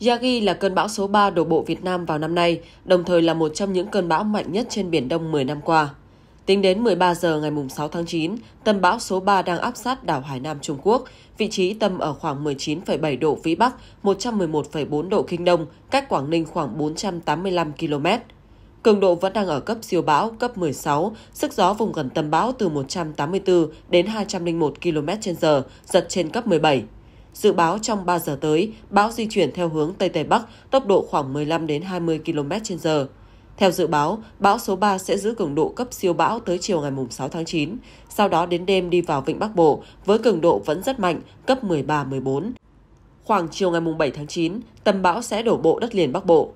Yagi là cơn bão số 3 đổ bộ Việt Nam vào năm nay, đồng thời là một trong những cơn bão mạnh nhất trên Biển Đông 10 năm qua. Tính đến 13 giờ ngày 6 tháng 9, tâm bão số 3 đang áp sát đảo Hải Nam Trung Quốc, vị trí tâm ở khoảng 19,7 độ Vĩ Bắc, 111,4 độ Kinh Đông, cách Quảng Ninh khoảng 485 km. Cường độ vẫn đang ở cấp siêu bão, cấp 16, sức gió vùng gần tâm bão từ 184 đến 201 km h giật trên cấp 17. Dự báo trong 3 giờ tới, bão di chuyển theo hướng Tây Tây Bắc, tốc độ khoảng 15 đến 20 km h Theo dự báo, bão số 3 sẽ giữ cường độ cấp siêu bão tới chiều ngày 6 tháng 9, sau đó đến đêm đi vào Vịnh Bắc Bộ với cường độ vẫn rất mạnh, cấp 13-14. Khoảng chiều ngày 7 tháng 9, tâm bão sẽ đổ bộ đất liền Bắc Bộ.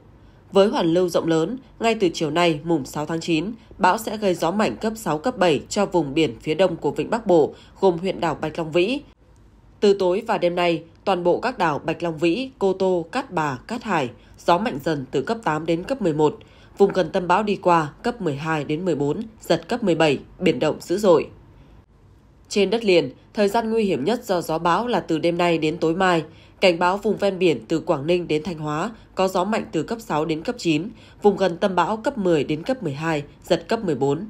Với hoàn lưu rộng lớn, ngay từ chiều nay mùng 6 tháng 9, bão sẽ gây gió mạnh cấp 6, cấp 7 cho vùng biển phía đông của Vịnh Bắc Bộ, gồm huyện đảo Bạch Long Vĩ, từ tối và đêm nay, toàn bộ các đảo Bạch Long Vĩ, Cô Tô, Cát Bà, Cát Hải, gió mạnh dần từ cấp 8 đến cấp 11. Vùng gần tâm bão đi qua cấp 12 đến 14, giật cấp 17, biển động dữ dội. Trên đất liền, thời gian nguy hiểm nhất do gió bão là từ đêm nay đến tối mai. Cảnh báo vùng ven biển từ Quảng Ninh đến Thanh Hóa có gió mạnh từ cấp 6 đến cấp 9, vùng gần tâm bão cấp 10 đến cấp 12, giật cấp 14.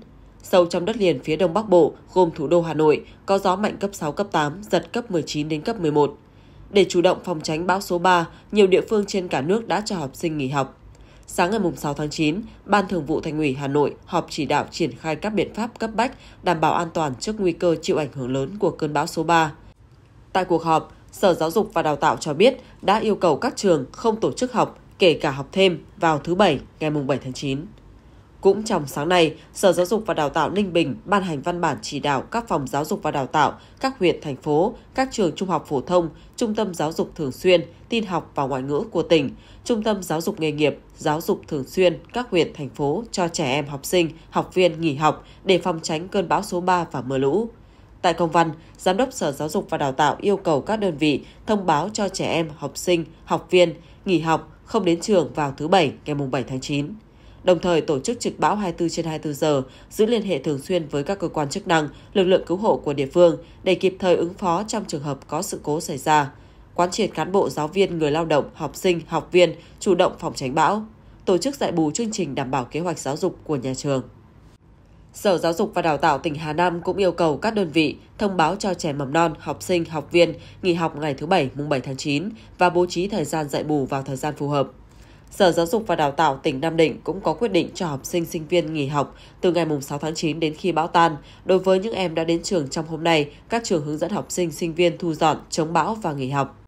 Sâu trong đất liền phía đông bắc bộ, gồm thủ đô Hà Nội, có gió mạnh cấp 6, cấp 8, giật cấp 19 đến cấp 11. Để chủ động phòng tránh bão số 3, nhiều địa phương trên cả nước đã cho học sinh nghỉ học. Sáng ngày 6 tháng 9, Ban Thường vụ Thành ủy Hà Nội họp chỉ đạo triển khai các biện pháp cấp bách đảm bảo an toàn trước nguy cơ chịu ảnh hưởng lớn của cơn bão số 3. Tại cuộc họp, Sở Giáo dục và Đào tạo cho biết đã yêu cầu các trường không tổ chức học, kể cả học thêm vào thứ Bảy ngày 7 tháng 9. Cũng trong sáng nay, Sở Giáo dục và Đào tạo Ninh Bình ban hành văn bản chỉ đạo các phòng giáo dục và đào tạo, các huyện, thành phố, các trường trung học phổ thông, trung tâm giáo dục thường xuyên, tin học và ngoại ngữ của tỉnh, trung tâm giáo dục nghề nghiệp, giáo dục thường xuyên, các huyện, thành phố cho trẻ em học sinh, học viên nghỉ học để phòng tránh cơn bão số 3 và mưa lũ. Tại công văn, Giám đốc Sở Giáo dục và Đào tạo yêu cầu các đơn vị thông báo cho trẻ em, học sinh, học viên nghỉ học không đến trường vào thứ Bảy ngày 7 tháng 9 đồng thời tổ chức trực bão 24 trên 24 giờ, giữ liên hệ thường xuyên với các cơ quan chức năng, lực lượng cứu hộ của địa phương để kịp thời ứng phó trong trường hợp có sự cố xảy ra. Quán triệt cán bộ, giáo viên, người lao động, học sinh, học viên chủ động phòng tránh bão, tổ chức dạy bù chương trình đảm bảo kế hoạch giáo dục của nhà trường. Sở Giáo dục và Đào tạo tỉnh Hà Nam cũng yêu cầu các đơn vị thông báo cho trẻ mầm non, học sinh, học viên nghỉ học ngày thứ Bảy mùng 7 tháng 9 và bố trí thời gian dạy bù vào thời gian phù hợp. Sở Giáo dục và Đào tạo tỉnh Nam Định cũng có quyết định cho học sinh sinh viên nghỉ học từ ngày 6 tháng 9 đến khi bão tan. Đối với những em đã đến trường trong hôm nay, các trường hướng dẫn học sinh sinh viên thu dọn, chống bão và nghỉ học.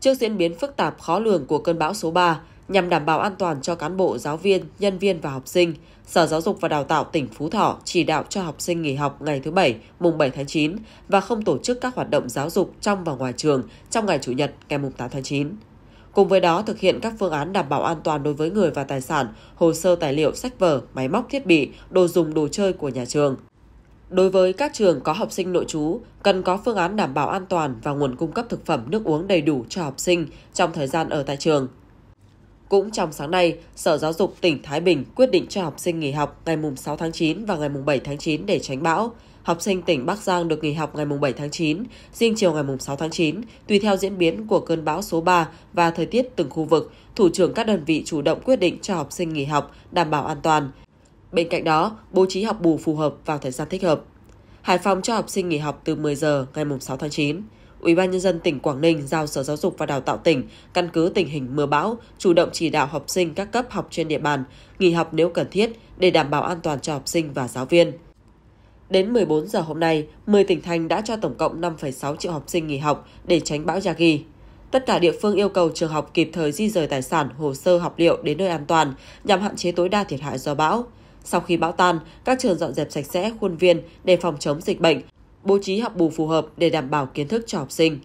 Trước diễn biến phức tạp khó lường của cơn bão số 3, nhằm đảm bảo an toàn cho cán bộ, giáo viên, nhân viên và học sinh, Sở Giáo dục và Đào tạo tỉnh Phú Thọ chỉ đạo cho học sinh nghỉ học ngày thứ Bảy, mùng 7 tháng 9 và không tổ chức các hoạt động giáo dục trong và ngoài trường trong ngày Chủ nhật, ngày 8 tháng 9. Cùng với đó, thực hiện các phương án đảm bảo an toàn đối với người và tài sản, hồ sơ tài liệu, sách vở, máy móc thiết bị, đồ dùng đồ chơi của nhà trường. Đối với các trường có học sinh nội trú, cần có phương án đảm bảo an toàn và nguồn cung cấp thực phẩm nước uống đầy đủ cho học sinh trong thời gian ở tại trường. Cũng trong sáng nay, Sở Giáo dục tỉnh Thái Bình quyết định cho học sinh nghỉ học ngày 6 tháng 9 và ngày 7 tháng 9 để tránh bão. Học sinh tỉnh Bắc Giang được nghỉ học ngày 7 tháng 9, riêng chiều ngày 6 tháng 9, tùy theo diễn biến của cơn bão số 3 và thời tiết từng khu vực, thủ trưởng các đơn vị chủ động quyết định cho học sinh nghỉ học đảm bảo an toàn. Bên cạnh đó, bố trí học bù phù hợp vào thời gian thích hợp. Hải Phòng cho học sinh nghỉ học từ 10 giờ ngày 6 tháng 9. Ủy ban nhân dân tỉnh Quảng Ninh giao Sở Giáo dục và Đào tạo tỉnh căn cứ tình hình mưa bão, chủ động chỉ đạo học sinh các cấp học trên địa bàn nghỉ học nếu cần thiết để đảm bảo an toàn cho học sinh và giáo viên. Đến 14 giờ hôm nay, 10 tỉnh thành đã cho tổng cộng 5,6 triệu học sinh nghỉ học để tránh bão Yagi. Tất cả địa phương yêu cầu trường học kịp thời di rời tài sản, hồ sơ, học liệu đến nơi an toàn nhằm hạn chế tối đa thiệt hại do bão. Sau khi bão tan, các trường dọn dẹp sạch sẽ khuôn viên để phòng chống dịch bệnh, bố trí học bù phù hợp để đảm bảo kiến thức cho học sinh.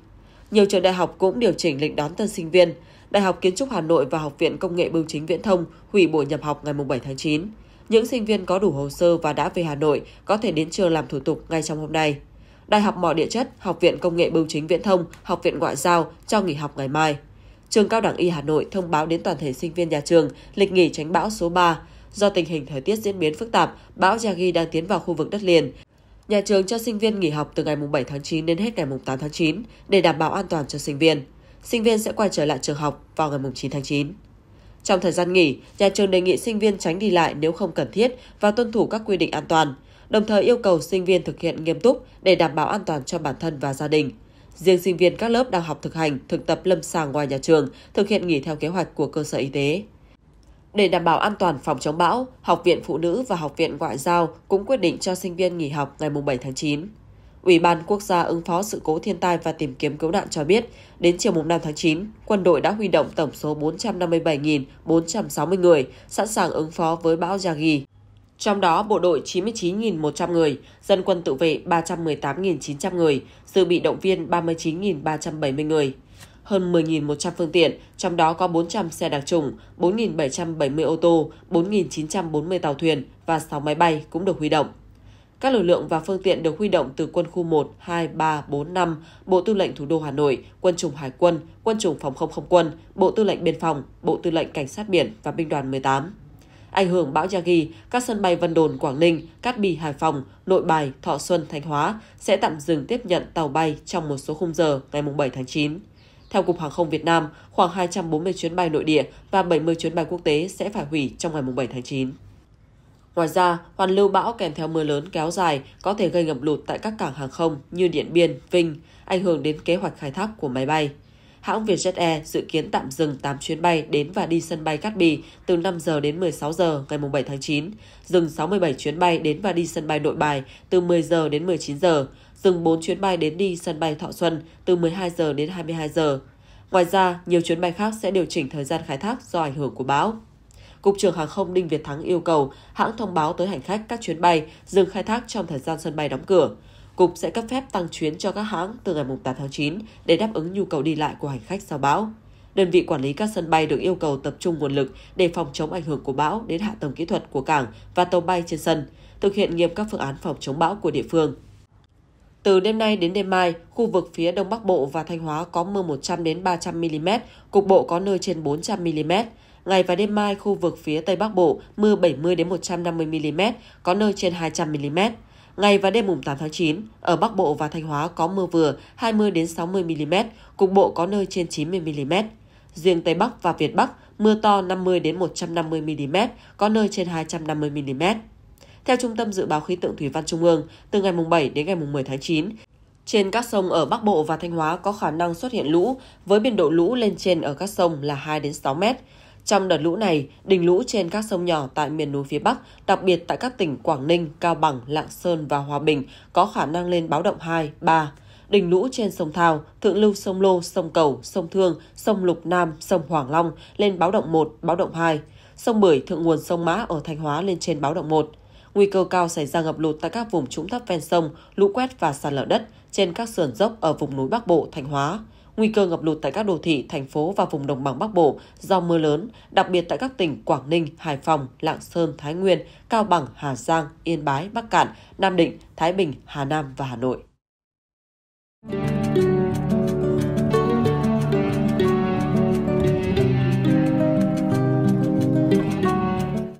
Nhiều trường đại học cũng điều chỉnh lịch đón tân sinh viên. Đại học Kiến trúc Hà Nội và Học viện Công nghệ Bưu chính Viễn thông hủy buổi nhập học ngày 7 tháng 9. Những sinh viên có đủ hồ sơ và đã về Hà Nội có thể đến trường làm thủ tục ngay trong hôm nay. Đại học Mỏ Địa chất, Học viện Công nghệ Bưu chính Viễn thông, Học viện Ngoại giao cho nghỉ học ngày mai. Trường Cao đẳng Y Hà Nội thông báo đến toàn thể sinh viên nhà trường lịch nghỉ tránh bão số 3. Do tình hình thời tiết diễn biến phức tạp, bão Yagi đang tiến vào khu vực đất liền. Nhà trường cho sinh viên nghỉ học từ ngày 7 tháng 9 đến hết ngày 8 tháng 9 để đảm bảo an toàn cho sinh viên. Sinh viên sẽ quay trở lại trường học vào ngày 9 tháng 9. Trong thời gian nghỉ, nhà trường đề nghị sinh viên tránh đi lại nếu không cần thiết và tuân thủ các quy định an toàn, đồng thời yêu cầu sinh viên thực hiện nghiêm túc để đảm bảo an toàn cho bản thân và gia đình. Riêng sinh viên các lớp đang học thực hành, thực tập lâm sàng ngoài nhà trường, thực hiện nghỉ theo kế hoạch của cơ sở y tế. Để đảm bảo an toàn phòng chống bão, Học viện Phụ nữ và Học viện Ngoại giao cũng quyết định cho sinh viên nghỉ học ngày 7 tháng 9. Ủy ban Quốc gia ứng phó sự cố thiên tai và tìm kiếm cứu nạn cho biết, đến chiều 5 tháng 9, quân đội đã huy động tổng số 457.460 người sẵn sàng ứng phó với bão Yagi. Trong đó, bộ đội 99.100 người, dân quân tự vệ 318.900 người, dự bị động viên 39.370 người. Hơn 10.100 phương tiện, trong đó có 400 xe đặc trùng, 4.770 ô tô, 4.940 tàu thuyền và 6 máy bay cũng được huy động. Các lực lượng và phương tiện được huy động từ quân khu 1, 2, 3, 4, 5, Bộ Tư lệnh Thủ đô Hà Nội, Quân chủng Hải quân, Quân chủng Phòng không không quân, Bộ Tư lệnh Biên phòng, Bộ Tư lệnh Cảnh sát biển và Binh đoàn 18. Ảnh hưởng bão Yagi, các sân bay Vân Đồn, Quảng Ninh, Cát Bi, Hải Phòng, Nội Bài, Thọ Xuân, Thanh Hóa sẽ tạm dừng tiếp nhận tàu bay trong một số khung giờ ngày 7 tháng 9. Theo Cục Hàng không Việt Nam, khoảng 240 chuyến bay nội địa và 70 chuyến bay quốc tế sẽ phải hủy trong ngày 7 tháng 9. Ngoài ra, hoàn lưu bão kèm theo mưa lớn kéo dài có thể gây ngập lụt tại các cảng hàng không như Điện Biên, Vinh, ảnh hưởng đến kế hoạch khai thác của máy bay. Hãng Vietjet Air dự kiến tạm dừng 8 chuyến bay đến và đi sân bay Cát Bì từ 5 giờ đến 16 giờ ngày 7 tháng 9, dừng 67 chuyến bay đến và đi sân bay Nội Bài từ 10 giờ đến 19 giờ, dừng 4 chuyến bay đến đi sân bay Thọ Xuân từ 12 giờ đến 22 giờ. Ngoài ra, nhiều chuyến bay khác sẽ điều chỉnh thời gian khai thác do ảnh hưởng của bão. Cục trưởng Hàng không Đinh Việt Thắng yêu cầu hãng thông báo tới hành khách các chuyến bay dừng khai thác trong thời gian sân bay đóng cửa. Cục sẽ cấp phép tăng chuyến cho các hãng từ ngày 8 tháng 9 để đáp ứng nhu cầu đi lại của hành khách sau bão. Đơn vị quản lý các sân bay được yêu cầu tập trung nguồn lực để phòng chống ảnh hưởng của bão đến hạ tầng kỹ thuật của cảng và tàu bay trên sân, thực hiện nghiêm các phương án phòng chống bão của địa phương. Từ đêm nay đến đêm mai, khu vực phía Đông Bắc Bộ và Thanh Hóa có mưa 100 đến 300 mm, cục bộ có nơi trên 400 mm. Ngày và đêm mai, khu vực phía Tây Bắc Bộ mưa 70 đến 150 mm, có nơi trên 200 mm. Ngày và đêm mùng 8 tháng 9, ở Bắc Bộ và Thanh Hóa có mưa vừa 20 đến 60 mm, cục bộ có nơi trên 90 mm. Riêng Tây Bắc và Việt Bắc mưa to 50 đến 150 mm, có nơi trên 250 mm. Theo Trung tâm Dự báo Khí tượng Thủy văn Trung ương, từ ngày mùng 7 đến ngày mùng 10 tháng 9, trên các sông ở Bắc Bộ và Thanh Hóa có khả năng xuất hiện lũ, với biên độ lũ lên trên ở các sông là 2 đến 6 mét. Trong đợt lũ này, đỉnh lũ trên các sông nhỏ tại miền núi phía Bắc, đặc biệt tại các tỉnh Quảng Ninh, Cao Bằng, Lạng Sơn và Hòa Bình có khả năng lên báo động 2, 3. Đỉnh lũ trên sông Thao, Thượng lưu sông Lô, sông Cầu, sông Thương, sông Lục Nam, sông Hoàng Long lên báo động 1, báo động 2. Sông Bưởi, thượng nguồn sông Mã ở Thanh Hóa lên trên báo động 1. Nguy cơ cao xảy ra ngập lụt tại các vùng trũng thấp ven sông, lũ quét và sạt lở đất trên các sườn dốc ở vùng núi Bắc Bộ, Thanh Hóa. Nguy cơ ngập lụt tại các đô thị, thành phố và vùng đồng bằng Bắc Bộ do mưa lớn, đặc biệt tại các tỉnh Quảng Ninh, Hải Phòng, Lạng Sơn, Thái Nguyên, Cao Bằng, Hà Giang, Yên Bái, Bắc Cạn, Nam Định, Thái Bình, Hà Nam và Hà Nội.